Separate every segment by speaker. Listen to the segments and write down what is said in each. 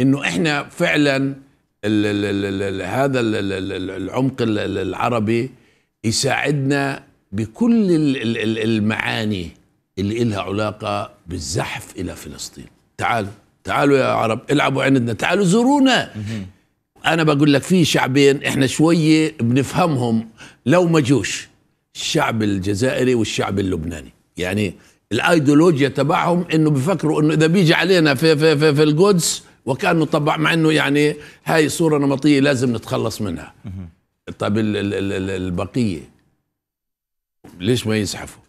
Speaker 1: انه احنا فعلا الـ الـ الـ هذا العمق العربي يساعدنا بكل المعاني اللي إلها علاقة بالزحف إلى فلسطين تعالوا تعالوا يا عرب العبوا عندنا تعالوا زورونا أنا بقول لك في شعبين إحنا شوية بنفهمهم لو ما جوش الشعب الجزائري والشعب اللبناني يعني الايديولوجيا تبعهم انه بفكروا انه اذا بيجي علينا في في في, في القدس وكانه طبع مع انه يعني هاي صوره نمطيه لازم نتخلص منها طب البقيه ليش ما يزحفوا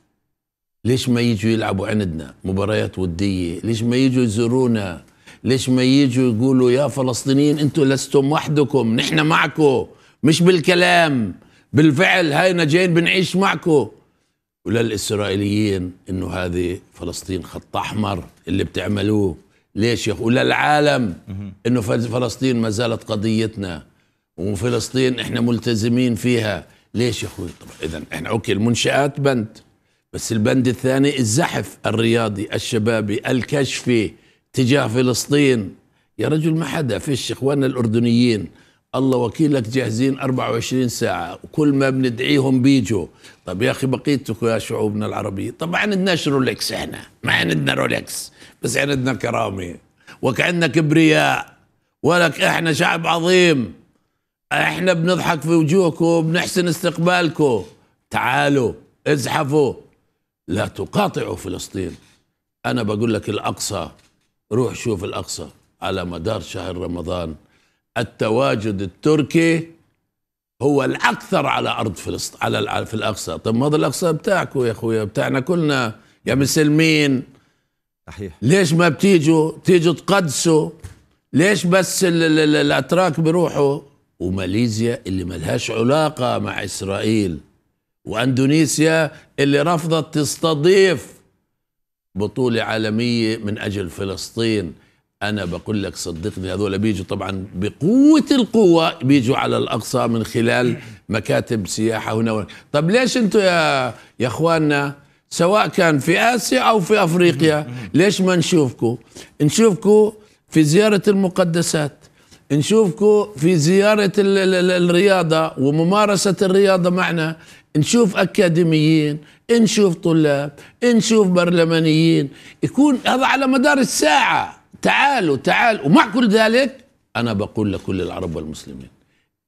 Speaker 1: ليش ما يجوا يلعبوا عندنا مباريات وديه ليش ما يجوا يزورونا ليش ما يجوا يقولوا يا فلسطينيين انتم لستم وحدكم نحن معكم مش بالكلام بالفعل هاي جايين بنعيش معكم وللإسرائيليين انه هذه فلسطين خط احمر اللي بتعملوه ليش يا وللعالم انه فلسطين ما زالت قضيتنا وفلسطين احنا ملتزمين فيها ليش يا اخوي طب اذا احنا اوكي المنشات بند بس البند الثاني الزحف الرياضي الشبابي الكشفي تجاه فلسطين يا رجل ما حدا فيش اخواننا الاردنيين الله وكيلك جاهزين 24 ساعة وكل ما بندعيهم بيجوا طب يا أخي بقيتكم يا شعوبنا العربية طبعا ما عندناش رولكس احنا ما عندنا رولكس بس عندنا كرامة وكأننا كبرياء ولك احنا شعب عظيم احنا بنضحك في وجوهكم وبنحسن استقبالكم تعالوا ازحفوا لا تقاطعوا فلسطين أنا بقول لك الأقصى روح شوف الأقصى على مدار شهر رمضان التواجد التركي هو الاكثر على ارض فلسطين على في الاقصى طب ما هذا الاقصى بتاعكم يا اخويا بتاعنا كلنا يا مسلمين صحيح ليش ما بتيجوا تيجوا تقدسوا ليش بس الاتراك بيروحوا وماليزيا اللي ملهاش علاقه مع اسرائيل واندونيسيا اللي رفضت تستضيف بطوله عالميه من اجل فلسطين انا بقول لك صدقني هذول بيجوا طبعا بقوه القوه بيجوا على الاقصى من خلال مكاتب سياحه هنا و... طب ليش انتوا يا يا اخواننا سواء كان في اسيا او في افريقيا ليش ما نشوفكم نشوفكم في زياره المقدسات نشوفكم في زياره الرياضه وممارسه الرياضه معنا نشوف اكاديميين نشوف طلاب نشوف برلمانيين يكون هذا على مدار الساعه تعالوا تعالوا ومع كل ذلك أنا بقول لكل العرب والمسلمين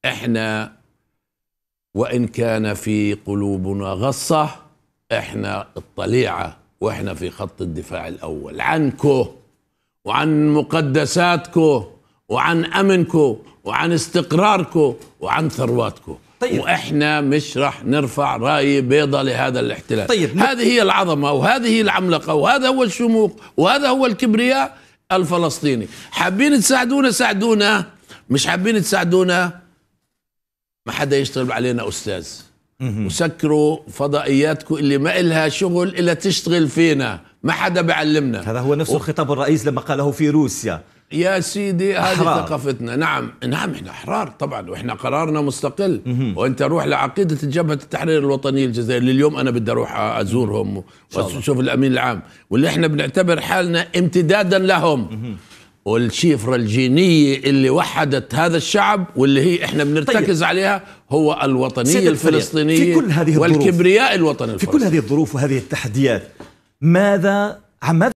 Speaker 1: إحنا وإن كان في قلوبنا غصة إحنا الطليعة وإحنا في خط الدفاع الأول عنكو وعن مقدساتكو وعن أمنكو وعن استقراركو وعن ثرواتكو طيب. واحنا مش راح نرفع راي بيضة لهذا الاحتلال طيب. هذه هي العظمه وهذه العملقه وهذا هو الشموخ وهذا هو الكبرياء الفلسطيني حابين تساعدونا ساعدونا مش حابين تساعدونا ما حدا يشتغل علينا أستاذ وسكروا فضائياتكم اللي ما إلها شغل إلا تشتغل فينا ما حدا بيعلمنا هذا هو نفس و... الخطاب الرئيس لما قاله في روسيا يا سيدي هذه ثقافتنا نعم نعم احنا احرار طبعا واحنا قرارنا مستقل مهم. وانت روح لعقيده جبهه التحرير الوطنيه الجزائريه لليوم انا بدي اروح ازورهم واشوف الامين العام واللي احنا بنعتبر حالنا امتدادا لهم مهم. والشفرة الجينية اللي وحدت هذا الشعب واللي هي احنا بنرتكز طيب. عليها هو الوطنية الفلسطينية في كل هذه الظروف والكبرياء الوطني الفلسطيني في كل هذه الظروف وهذه التحديات ماذا عن ماذا